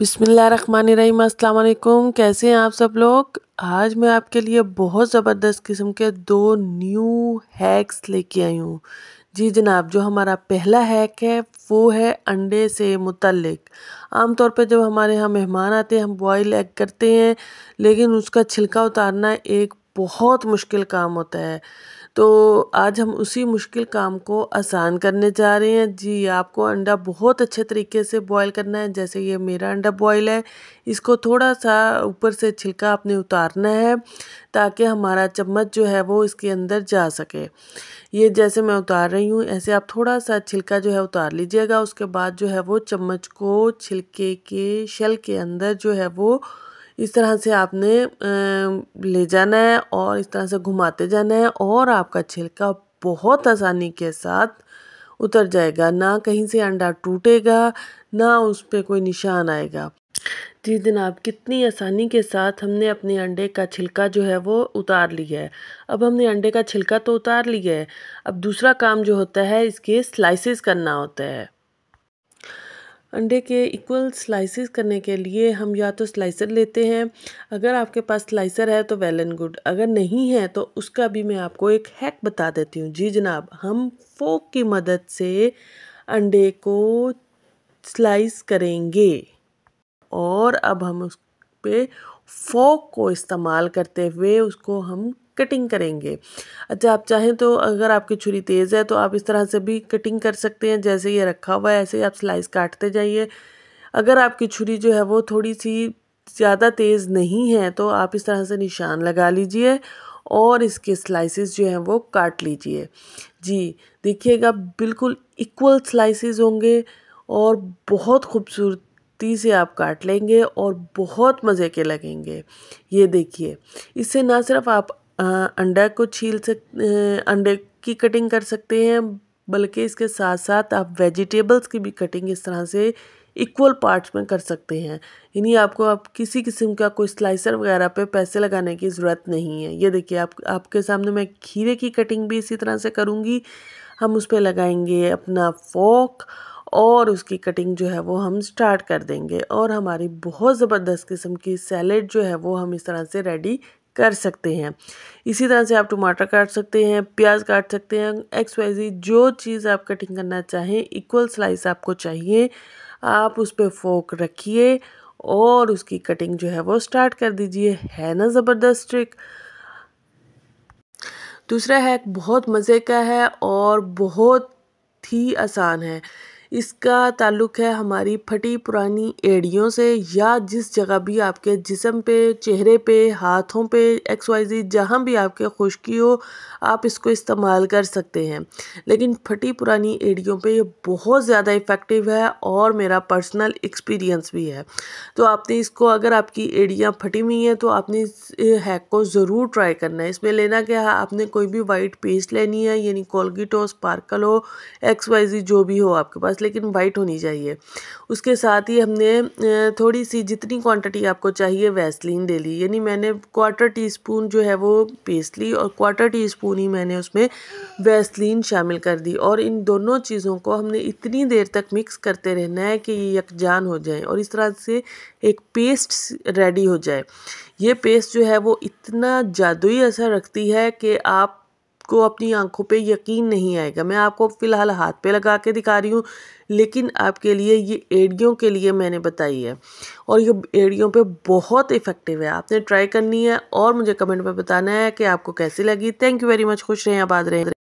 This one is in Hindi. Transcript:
बिसमीम अल्लाम कैसे हैं आप सब लोग आज मैं आपके लिए बहुत ज़बरदस्त किस्म के दो न्यू हैक्स लेके आई हूँ जी जनाब जो हमारा पहला हैक है वो है अंडे से मुतलक तौर पर जब हमारे यहाँ मेहमान आते हैं हम बॉयल एग करते हैं लेकिन उसका छिलका उतारना एक बहुत मुश्किल काम होता है तो आज हम उसी मुश्किल काम को आसान करने जा रहे हैं जी आपको अंडा बहुत अच्छे तरीके से बॉईल करना है जैसे ये मेरा अंडा बॉईल है इसको थोड़ा सा ऊपर से छिलका आपने उतारना है ताकि हमारा चम्मच जो है वो इसके अंदर जा सके ये जैसे मैं उतार रही हूँ ऐसे आप थोड़ा सा छिलका जो है उतार लीजिएगा उसके बाद जो है वो चम्मच को छिलके के शल के अंदर जो है वो इस तरह से आपने ले जाना है और इस तरह से घुमाते जाना है और आपका छिलका बहुत आसानी के साथ उतर जाएगा ना कहीं से अंडा टूटेगा ना उस पर कोई निशान आएगा जी जनाब कितनी आसानी के साथ हमने अपने अंडे का छिलका जो है वो उतार लिया है अब हमने अंडे का छिलका तो उतार लिया है अब दूसरा काम जो होता है इसके स्लाइसेस करना होता है अंडे के इक्वल स्लाइसेस करने के लिए हम या तो स्लाइसर लेते हैं अगर आपके पास स्लाइसर है तो वेल एंड गुड अगर नहीं है तो उसका भी मैं आपको एक हैक बता देती हूँ जी जनाब हम फोक की मदद से अंडे को स्लाइस करेंगे और अब हम उस पर फोक को इस्तेमाल करते हुए उसको हम कटिंग करेंगे अच्छा आप चाहें तो अगर आपकी छुरी तेज़ है तो आप इस तरह से भी कटिंग कर सकते हैं जैसे ये रखा हुआ है ऐसे ही आप स्लाइस काटते जाइए अगर आपकी छुरी जो है वो थोड़ी सी ज़्यादा तेज़ नहीं है तो आप इस तरह से निशान लगा लीजिए और इसके स्लाइसेस जो हैं वो काट लीजिए जी देखिएगा बिल्कुल इक्वल स्लाइसेस होंगे और बहुत खूबसूरत सख्ती से आप काट लेंगे और बहुत मज़े के लगेंगे ये देखिए इससे ना सिर्फ आप अंडा को छील सक अंडे की कटिंग कर सकते हैं बल्कि इसके साथ साथ आप वेजिटेबल्स की भी कटिंग इस तरह से इक्वल पार्ट्स में कर सकते हैं यानी आपको आप किसी किस्म का कोई स्लाइसर वगैरह पे पैसे लगाने की ज़रूरत नहीं है ये देखिए आप आपके सामने मैं खीरे की कटिंग भी इसी तरह से करूँगी हम उस पर लगाएंगे अपना फोक और उसकी कटिंग जो है वो हम स्टार्ट कर देंगे और हमारी बहुत ज़बरदस्त किस्म की सैलड जो है वो हम इस तरह से रेडी कर सकते हैं इसी तरह से आप टमाटर काट सकते हैं प्याज काट सकते हैं एक्स वाई जी जो चीज़ आप कटिंग करना चाहें इक्वल स्लाइस आपको चाहिए आप उस पर फोक रखिए और उसकी कटिंग जो है वो स्टार्ट कर दीजिए है ना ज़बरदस्त ट्रिक दूसरा हैक बहुत मज़े का है और बहुत ही आसान है इसका ताल्लुक़ है हमारी फटी पुरानी एड़ियों से या जिस जगह भी आपके जिसम पे चेहरे पे हाथों पे एक्स वाई जी जहाँ भी आपके खुश्की हो आप इसको इस्तेमाल कर सकते हैं लेकिन फटी पुरानी एड़ियों पे ये बहुत ज़्यादा इफ़ेक्टिव है और मेरा पर्सनल एक्सपीरियंस भी है तो आपने इसको अगर आपकी एड़ियाँ फटी हुई हैं तो आपने इस हैक को ज़रूर ट्राई करना है इसमें लेना क्या है आपने कोई भी वाइट पेस्ट लेनी है यानी कोलगेट हो स्पार्कल हो एक्स वाई जी जो भी हो आपके पास लेकिन वाइट होनी चाहिए उसके साथ ही हमने थोड़ी सी जितनी क्वांटिटी आपको चाहिए वैसलिन ले ली यानी मैंने क्वार्टर टी स्पून जो है वो पेस्ट ली और क्वार्टर टी स्पून ही मैंने उसमें वैसलिन शामिल कर दी और इन दोनों चीज़ों को हमने इतनी देर तक मिक्स करते रहना है कि ये यकजान हो जाए और इस तरह से एक पेस्ट रेडी हो जाए ये पेस्ट जो है वो इतना जादुई असर रखती है कि आप आपको अपनी आंखों पे यकीन नहीं आएगा मैं आपको फ़िलहाल हाथ पे लगा के दिखा रही हूँ लेकिन आपके लिए ये एड़ियों के लिए मैंने बताई है और ये एड़ियों पे बहुत इफ़ेक्टिव है आपने ट्राई करनी है और मुझे कमेंट में बताना है कि आपको कैसी लगी थैंक यू वेरी मच खुश रहें आबाद रहें